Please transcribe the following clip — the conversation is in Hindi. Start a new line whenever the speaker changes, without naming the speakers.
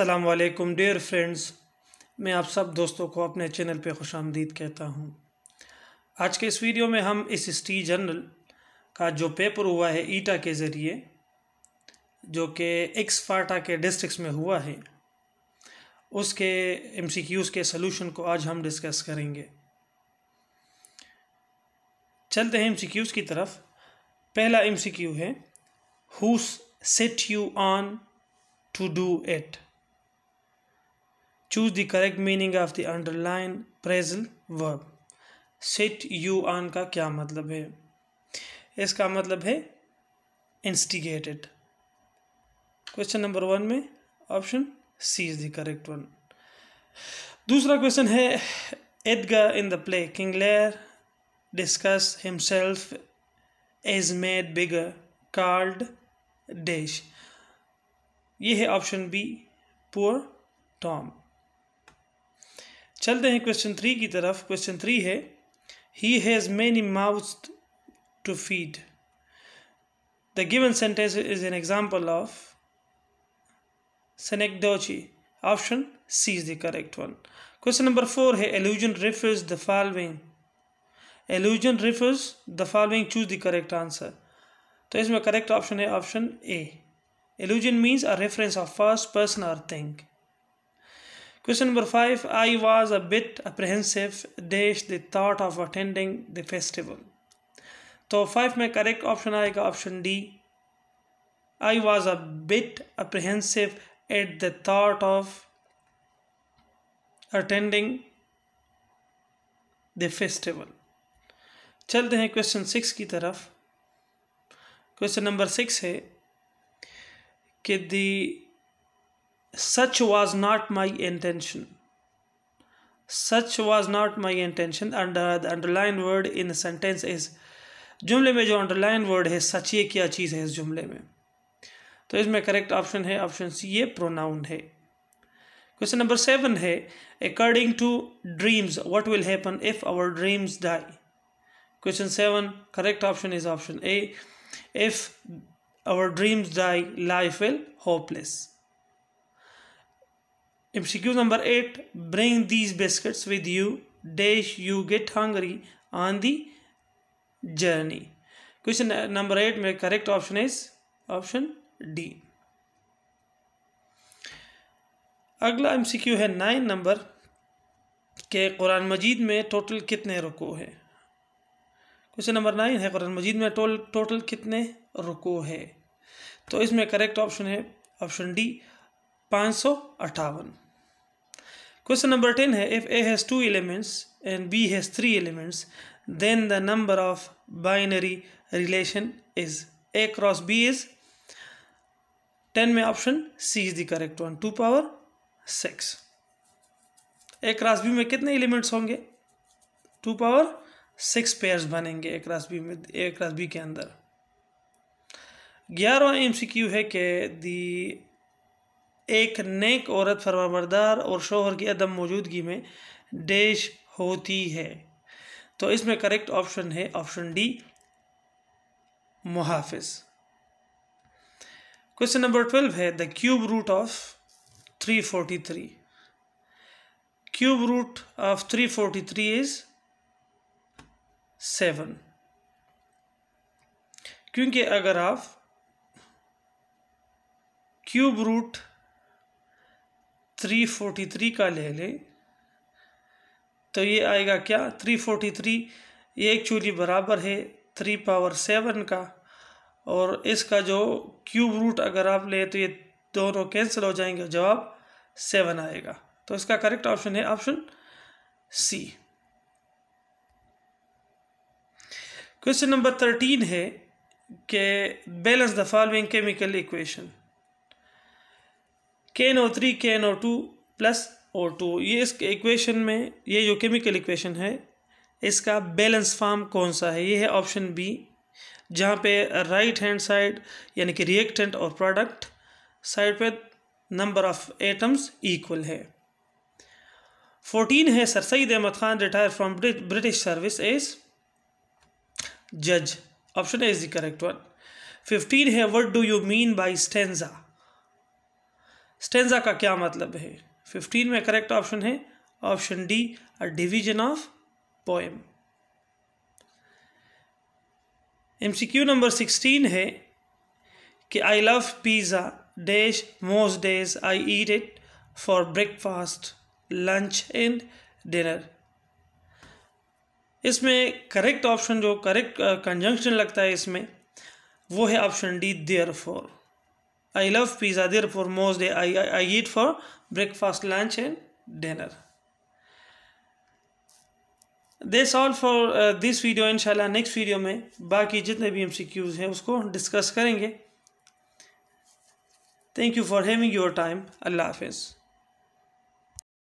अस्सलाम वालेकुम डियर फ्रेंड्स मैं आप सब दोस्तों को अपने चैनल पे खुश आमदीद कहता हूँ आज के इस वीडियो में हम इस स्टी जर्नल का जो पेपर हुआ है ईटा e के ज़रिए जो कि एक्स फाटा के डिस्ट्रिक्स में हुआ है उसके एम सी क्यूज़ के सोलूशन को आज हम डिस्कस करेंगे चलते हैं एम सी क्यूज़ की तरफ पहला एम सी क्यू है who set you on to do it Choose the correct meaning of the underlined phrasal verb. Set you on का क्या मतलब है इसका मतलब है इंस्टिगेटेड क्वेश्चन नंबर वन में option C is the correct one दूसरा क्वेश्चन है Edgar in the play King Lear disguises himself as mad beggar called dash ये है ऑप्शन बी पुअर टॉम चलते हैं क्वेश्चन थ्री की तरफ क्वेश्चन थ्री है he has many mouth to feed the given sentence is an example of synecdoche option C is the correct one question number four है allusion refers the following allusion refers the following choose the correct answer तो इसमें करेक्ट ऑप्शन है option A allusion means a reference of first person or thing Question number five I was a bit apprehensive, dash the thought of attending the festival. तो फाइव में करेक्ट ऑप्शन आएगा option D I was a bit apprehensive at the thought of attending the festival चलते हैं क्वेश्चन सिक्स की तरफ क्वेश्चन नंबर सिक्स है कि the such was not my intention such was not my intention and uh, the underlined word in the sentence is jumle mein jo underlined word hai such ye kya cheez hai is jumle mein to correct option hai option c pronoun hai question number 7 hai according to dreams what will happen if our dreams die question 7 correct option is option a if our dreams die life will hopeless MCQ number 8 bring these biscuits with you dash you get hungry on the journey question number 8 my correct option is option D अगला एमसीक्यू है नाइन नंबर के कुरान मजीद में टोटल कितने रुको है क्वेश्चन नंबर नाइन है कुरान मजीद में टोटल टोटल कितने रुको है तो इसमें करेक्ट ऑप्शन है ऑप्शन डी पाँच सौ अट्ठावन क्वेश्चन नंबर टेन है if A has two elements and B has three elements then the number of binary relation is A cross B is ten में option C is the correct one two power six A cross B में कितने एलिमेंट्स होंगे टू पावर सिक्स पेयर्स बनेंगे ए क्रॉस बी में ए क्रॉस बी के अंदर ग्यारहवा एम सी क्यू है कि दी एक नेक औरत फरमाबरदार और शोहर की अदम मौजूदगी में डेश होती है तो इसमें करेक्ट ऑप्शन है ऑप्शन डी मुहाफिज क्वेश्चन नंबर ट्वेल्व है the cube root of three forty three cube root of three forty three is seven क्योंकि अगर आप cube root three forty three का ले लें तो ये आएगा क्या थ्री फोर्टी थ्री ये एक्चुअली बराबर है थ्री पावर सेवन का और इसका जो क्यूब रूट अगर आप लें तो ये दोनों कैंसिल हो जाएंगे जवाब सेवन आएगा तो इसका करेक्ट ऑप्शन है option C question number thirteen है कि balance the following chemical equation K N O three K N O two plus O two ये इस इक्वेशन में ये जो केमिकल इक्वेशन है इसका बैलेंस फार्म कौन सा है ये है ऑप्शन बी जहाँ पे राइट हैंड साइड यानी कि रिएक्टेंट और प्रोडक्ट साइड पे नंबर ऑफ एटम्स इक्वल है फोर्टीन है sir Syed Ahmed Khan retire from British service as जज option A is the correct one fifteen है what do you mean by stanza stanza का क्या मतलब है फिफ्टीन में करेक्ट ऑप्शन है option D a division of poem MCQ number sixteen है कि I love pizza dash most days I eat it for breakfast lunch and dinner इसमें करेक्ट ऑप्शन जो करेक्ट कंजंक्शन uh, लगता है इसमें वो है option D therefore I love pizza. Therefore, most day I, I, I eat for breakfast, lunch, and dinner. This all for this video इंशाल्लाह नेक्स्ट वीडियो में बाकी जितने भी एम सी क्यूज़ हैं उसको डिस्कस करेंगे thank you for having your time अल्लाह हाफिज़